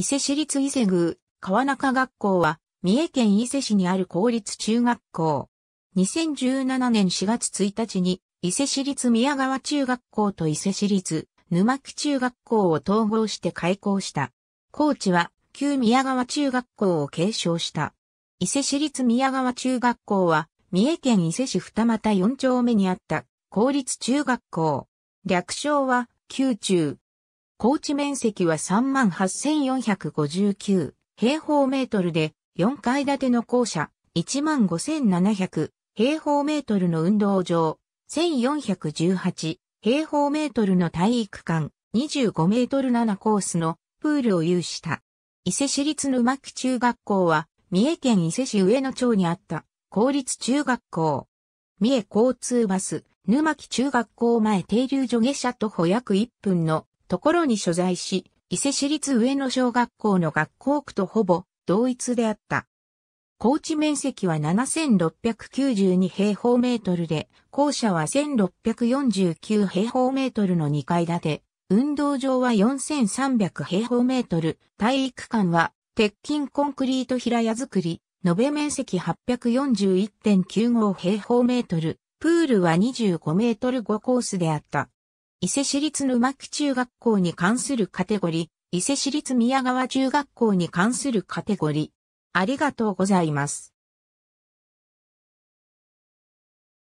伊勢市立伊勢宮、川中学校は、三重県伊勢市にある公立中学校。2017年4月1日に、伊勢市立宮川中学校と伊勢市立沼木中学校を統合して開校した。高知は、旧宮川中学校を継承した。伊勢市立宮川中学校は、三重県伊勢市二俣四丁目にあった公立中学校。略称は、旧中、高地面積は38,459平方メートルで、4階建ての校舎15,700平方メートルの運動場1418平方メートルの体育館25メートル7コースのプールを有した。伊勢市立沼木中学校は、三重県伊勢市上野町にあった公立中学校。三重交通バス、沼木中学校前停留所下車徒歩約1分のところに所在し、伊勢市立上野小学校の学校区とほぼ同一であった。高知面積は7692平方メートルで、校舎は1649平方メートルの2階建て、運動場は4300平方メートル、体育館は鉄筋コンクリート平屋造り、延べ面積841.95平方メートル、プールは25メートル5コースであった。伊勢市立沼木中学校に関するカテゴリー、伊勢市立宮川中学校に関するカテゴリー。ありがとうございます。